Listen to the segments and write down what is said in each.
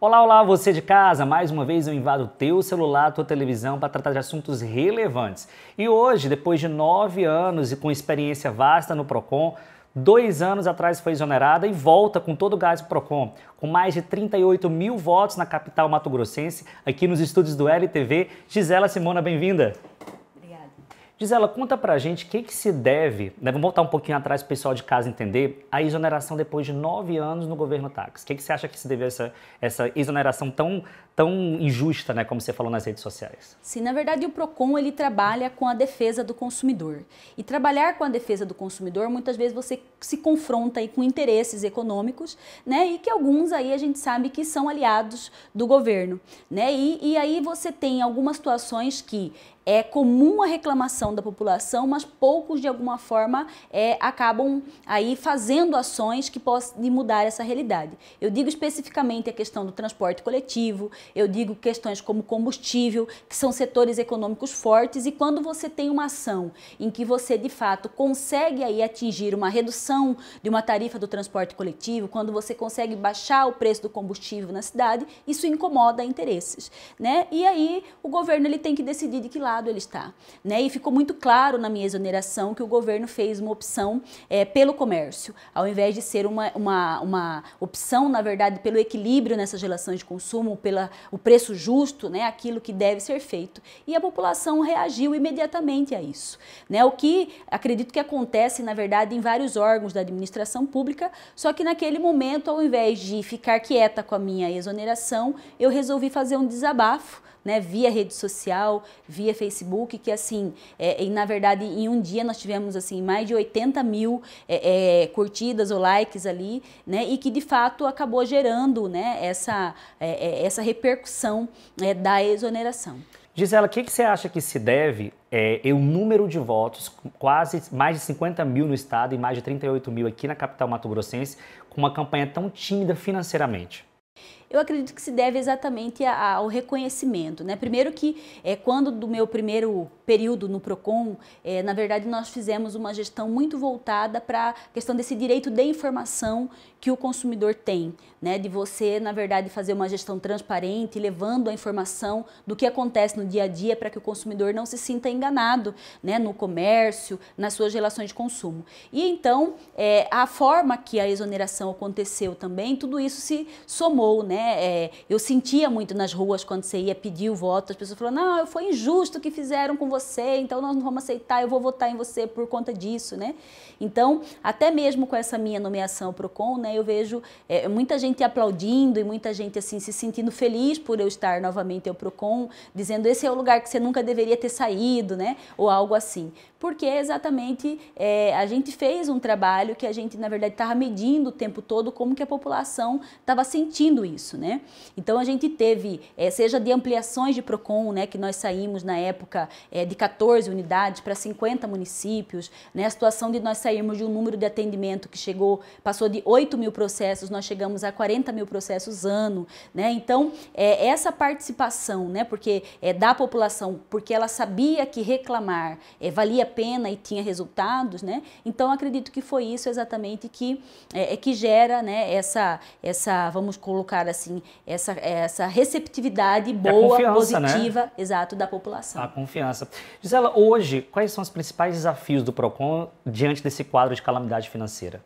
Olá, olá, você de casa! Mais uma vez eu invado teu celular, tua televisão para tratar de assuntos relevantes. E hoje, depois de nove anos e com experiência vasta no PROCON, dois anos atrás foi exonerada e volta com todo o gás do PROCON. Com mais de 38 mil votos na capital mato-grossense, aqui nos estúdios do LTV, Gisela Simona, bem-vinda! Diz ela, conta pra gente o que, que se deve, né, vamos voltar um pouquinho atrás para o pessoal de casa entender, a exoneração depois de nove anos no governo táxi. O que, que você acha que se deve a essa, essa exoneração tão, tão injusta, né, como você falou nas redes sociais? Sim, na verdade o PROCON ele trabalha com a defesa do consumidor. E trabalhar com a defesa do consumidor, muitas vezes você se confronta aí com interesses econômicos, né, e que alguns aí a gente sabe que são aliados do governo. Né? E, e aí você tem algumas situações que é comum a reclamação da população, mas poucos de alguma forma é, acabam aí fazendo ações que possam mudar essa realidade. Eu digo especificamente a questão do transporte coletivo, eu digo questões como combustível, que são setores econômicos fortes e quando você tem uma ação em que você de fato consegue aí atingir uma redução de uma tarifa do transporte coletivo, quando você consegue baixar o preço do combustível na cidade, isso incomoda interesses, né? E aí o governo ele tem que decidir de que lado estado ele está. Né? E ficou muito claro na minha exoneração que o governo fez uma opção é, pelo comércio, ao invés de ser uma, uma, uma opção, na verdade, pelo equilíbrio nessas relações de consumo, pela, o preço justo, né? aquilo que deve ser feito. E a população reagiu imediatamente a isso. Né? O que acredito que acontece, na verdade, em vários órgãos da administração pública, só que naquele momento, ao invés de ficar quieta com a minha exoneração, eu resolvi fazer um desabafo né, via rede social, via Facebook, que assim, é, e na verdade em um dia nós tivemos assim mais de 80 mil é, é, curtidas ou likes ali, né, e que de fato acabou gerando, né, essa, é, é, essa repercussão é, da exoneração. Gisela, o que, que, você acha que se deve é, o número de votos, quase mais de 50 mil no estado e mais de 38 mil aqui na capital mato-grossense, com uma campanha tão tímida financeiramente? eu acredito que se deve exatamente ao reconhecimento. Né? Primeiro que é quando do meu primeiro período no PROCON, é, na verdade nós fizemos uma gestão muito voltada para a questão desse direito de informação que o consumidor tem, né? de você, na verdade, fazer uma gestão transparente, levando a informação do que acontece no dia a dia para que o consumidor não se sinta enganado né? no comércio, nas suas relações de consumo. E então, é, a forma que a exoneração aconteceu também, tudo isso se somou. Né? É, eu sentia muito nas ruas quando você ia pedir o voto, as pessoas falavam, não, foi injusto o que fizeram com você você, então nós não vamos aceitar, eu vou votar em você por conta disso, né? Então, até mesmo com essa minha nomeação para o CON, né, eu vejo é, muita gente aplaudindo e muita gente assim se sentindo feliz por eu estar novamente ao Procon, dizendo esse é o lugar que você nunca deveria ter saído, né? Ou algo assim. Porque é exatamente é, a gente fez um trabalho que a gente na verdade estava medindo o tempo todo como que a população estava sentindo isso, né? Então a gente teve, é, seja de ampliações de Procon, né, que nós saímos na época é, de 14 unidades para 50 municípios, né? a situação de nós sairmos de um número de atendimento que chegou, passou de 8 mil processos, nós chegamos a 40 mil processos ano. Né? Então, é, essa participação né? porque é, da população, porque ela sabia que reclamar é, valia a pena e tinha resultados, né? então acredito que foi isso exatamente que, é, é que gera né? essa, essa, vamos colocar assim, essa, essa receptividade boa, né? positiva, né? exato, da população. A confiança. Gisela, hoje, quais são os principais desafios do PROCON diante desse quadro de calamidade financeira?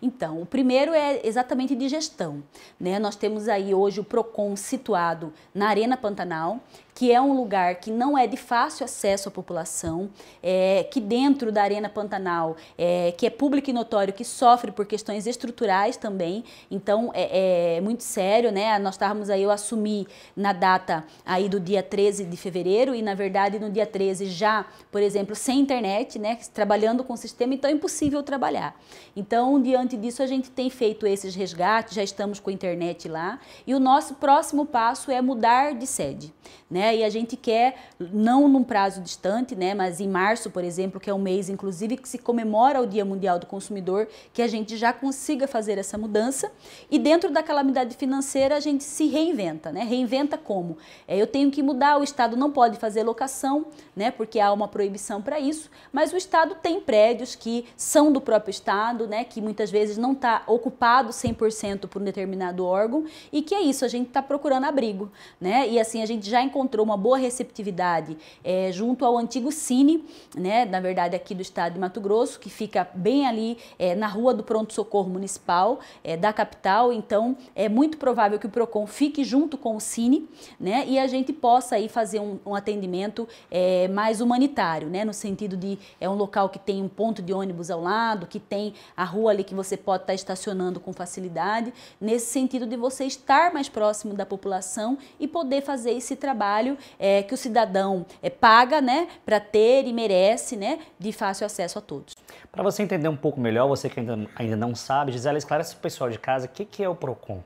Então, o primeiro é exatamente de gestão. Né? Nós temos aí hoje o PROCON situado na Arena Pantanal, que é um lugar que não é de fácil acesso à população, é, que dentro da Arena Pantanal, é, que é público e notório, que sofre por questões estruturais também, então é, é muito sério, né? Nós estávamos aí, eu assumi na data aí do dia 13 de fevereiro e, na verdade, no dia 13 já, por exemplo, sem internet, né? Trabalhando com o sistema, então é impossível trabalhar. Então, diante diante disso, a gente tem feito esses resgates, já estamos com a internet lá, e o nosso próximo passo é mudar de sede. Né? E a gente quer, não num prazo distante, né, mas em março, por exemplo, que é um mês, inclusive, que se comemora o Dia Mundial do Consumidor, que a gente já consiga fazer essa mudança. E dentro da calamidade financeira, a gente se reinventa. Né? Reinventa como? É, eu tenho que mudar, o Estado não pode fazer locação, né, porque há uma proibição para isso, mas o Estado tem prédios que são do próprio Estado, né, que muitas vezes vezes não está ocupado 100% por um determinado órgão e que é isso, a gente está procurando abrigo, né? E assim, a gente já encontrou uma boa receptividade é, junto ao antigo Cine, né? Na verdade, aqui do estado de Mato Grosso, que fica bem ali é, na rua do Pronto Socorro Municipal é, da capital. Então, é muito provável que o PROCON fique junto com o Cine, né? E a gente possa aí fazer um, um atendimento é, mais humanitário, né? No sentido de é um local que tem um ponto de ônibus ao lado, que tem a rua ali que você você pode estar estacionando com facilidade, nesse sentido de você estar mais próximo da população e poder fazer esse trabalho é, que o cidadão é, paga né, para ter e merece né, de fácil acesso a todos. Para você entender um pouco melhor, você que ainda, ainda não sabe, Gisela, esclarece o pessoal de casa o que, que é o PROCON.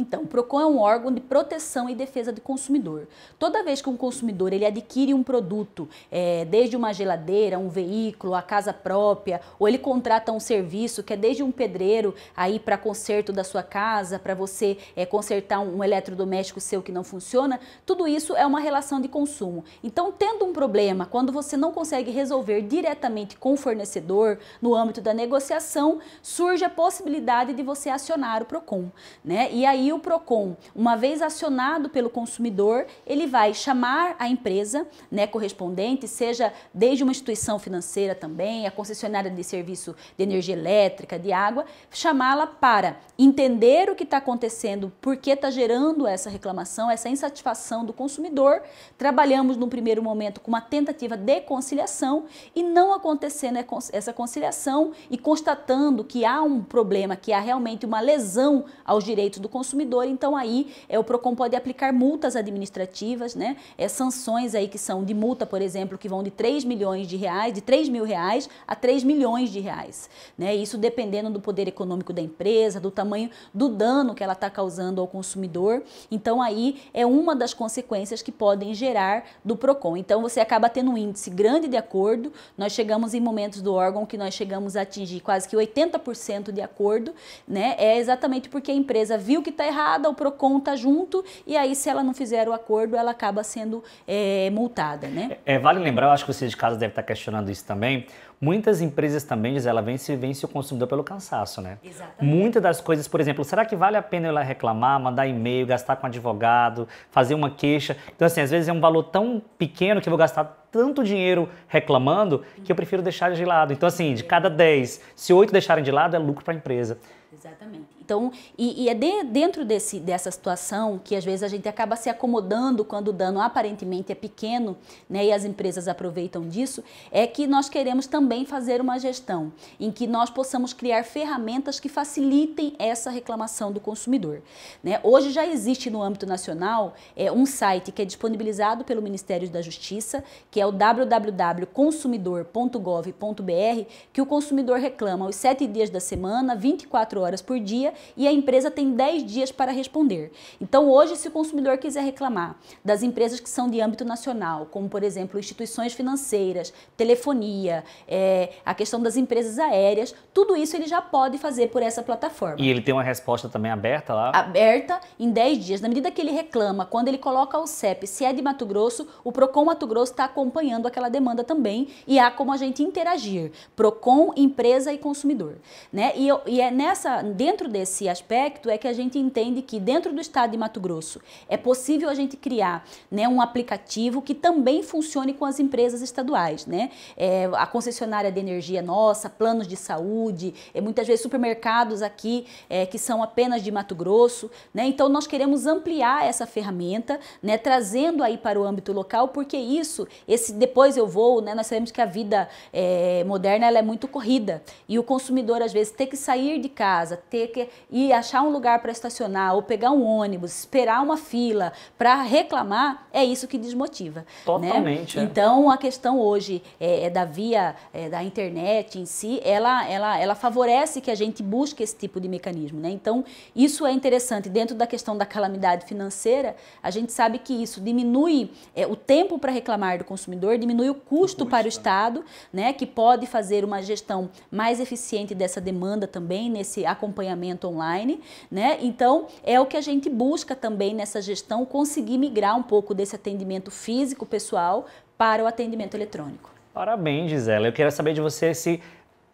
Então, o PROCON é um órgão de proteção e defesa do consumidor. Toda vez que um consumidor ele adquire um produto, é, desde uma geladeira, um veículo, a casa própria, ou ele contrata um serviço que é desde um pedreiro aí para conserto da sua casa, para você é, consertar um, um eletrodoméstico seu que não funciona, tudo isso é uma relação de consumo. Então, tendo um problema, quando você não consegue resolver diretamente com o fornecedor no âmbito da negociação, surge a possibilidade de você acionar o PROCON, né? E aí o PROCON, uma vez acionado pelo consumidor, ele vai chamar a empresa né, correspondente, seja desde uma instituição financeira também, a concessionária de serviço de energia elétrica, de água, chamá-la para entender o que está acontecendo, por que está gerando essa reclamação, essa insatisfação do consumidor. Trabalhamos num primeiro momento com uma tentativa de conciliação e não acontecendo é essa conciliação e constatando que há um problema, que há realmente uma lesão aos direitos do consumidor consumidor. Então aí é, o PROCON pode aplicar multas administrativas, né? É, sanções aí que são de multa, por exemplo, que vão de 3 milhões de reais, de 3 mil reais a 3 milhões de reais. Né? Isso dependendo do poder econômico da empresa, do tamanho do dano que ela está causando ao consumidor. Então aí é uma das consequências que podem gerar do PROCON. Então você acaba tendo um índice grande de acordo. Nós chegamos em momentos do órgão que nós chegamos a atingir quase que 80% de acordo, né? É exatamente porque a empresa viu que está errada, o PROCON está junto, e aí se ela não fizer o acordo, ela acaba sendo é, multada, né? É, é vale lembrar, eu acho que o casa deve estar tá questionando isso também, Muitas empresas também, diz ela, vence, vence o consumidor pelo cansaço, né? Exatamente. Muitas das coisas, por exemplo, será que vale a pena eu ir lá reclamar, mandar e-mail, gastar com advogado, fazer uma queixa? Então, assim, às vezes é um valor tão pequeno que eu vou gastar tanto dinheiro reclamando que eu prefiro deixar de lado. Então, assim, de cada 10, se 8 deixarem de lado, é lucro para a empresa. Exatamente. Então, e, e é de, dentro desse, dessa situação que às vezes a gente acaba se acomodando quando o dano aparentemente é pequeno, né, e as empresas aproveitam disso, é que nós queremos também fazer uma gestão em que nós possamos criar ferramentas que facilitem essa reclamação do consumidor. Né? Hoje já existe no âmbito nacional é, um site que é disponibilizado pelo Ministério da Justiça, que é o www.consumidor.gov.br, que o consumidor reclama os sete dias da semana, 24 24 horas por dia e a empresa tem 10 dias para responder. Então, hoje, se o consumidor quiser reclamar das empresas que são de âmbito nacional, como por exemplo instituições financeiras, telefonia, é, a questão das empresas aéreas, tudo isso ele já pode fazer por essa plataforma. E ele tem uma resposta também aberta lá? Aberta em 10 dias. Na medida que ele reclama, quando ele coloca o CEP, se é de Mato Grosso, o PROCON Mato Grosso está acompanhando aquela demanda também e há como a gente interagir. PROCON, empresa e consumidor. Né? E, e é nessa nessa, dentro desse aspecto é que a gente entende que dentro do estado de Mato Grosso é possível a gente criar né, um aplicativo que também funcione com as empresas estaduais, né? É, a concessionária de energia nossa, planos de saúde, é, muitas vezes supermercados aqui é, que são apenas de Mato Grosso, né? Então nós queremos ampliar essa ferramenta, né? Trazendo aí para o âmbito local, porque isso, esse depois eu vou, né? Nós sabemos que a vida é, moderna ela é muito corrida e o consumidor às vezes tem que sair de casa casa, ter que ir achar um lugar para estacionar ou pegar um ônibus, esperar uma fila para reclamar, é isso que desmotiva. Né? Totalmente. Né? É. Então a questão hoje é, é da via é, da internet em si, ela, ela, ela favorece que a gente busque esse tipo de mecanismo. Né? Então isso é interessante. Dentro da questão da calamidade financeira, a gente sabe que isso diminui é, o tempo para reclamar do consumidor, diminui o custo, o custo para é. o Estado, né? que pode fazer uma gestão mais eficiente dessa demanda também nesse acompanhamento online, né? Então, é o que a gente busca também nessa gestão, conseguir migrar um pouco desse atendimento físico pessoal para o atendimento eletrônico. Parabéns, Gisela. Eu quero saber de você se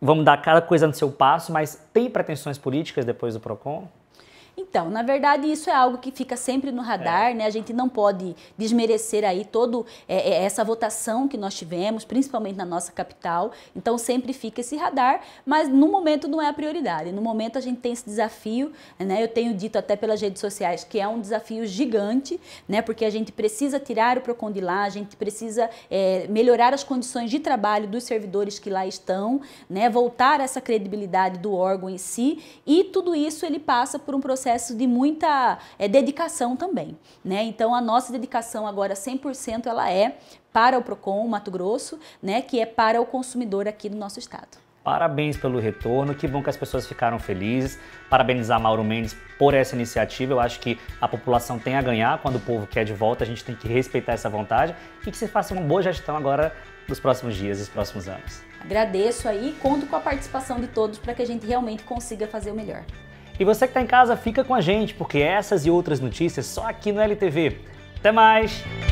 vamos dar cada coisa no seu passo, mas tem pretensões políticas depois do Procon? Então, na verdade, isso é algo que fica sempre no radar, é. né? A gente não pode desmerecer aí toda é, é, essa votação que nós tivemos, principalmente na nossa capital. Então, sempre fica esse radar, mas no momento não é a prioridade. No momento a gente tem esse desafio, né? Eu tenho dito até pelas redes sociais que é um desafio gigante, né? Porque a gente precisa tirar o PROCON de lá, a gente precisa é, melhorar as condições de trabalho dos servidores que lá estão, né? Voltar essa credibilidade do órgão em si e tudo isso ele passa por um processo processo de muita é, dedicação também, né? Então a nossa dedicação agora 100% ela é para o Procon Mato Grosso, né, que é para o consumidor aqui do nosso estado. Parabéns pelo retorno, que bom que as pessoas ficaram felizes. Parabenizar Mauro Mendes por essa iniciativa. Eu acho que a população tem a ganhar quando o povo quer de volta, a gente tem que respeitar essa vontade e que se faça uma boa gestão agora nos próximos dias, nos próximos anos. Agradeço aí, conto com a participação de todos para que a gente realmente consiga fazer o melhor. E você que está em casa, fica com a gente, porque essas e outras notícias só aqui no LTV. Até mais!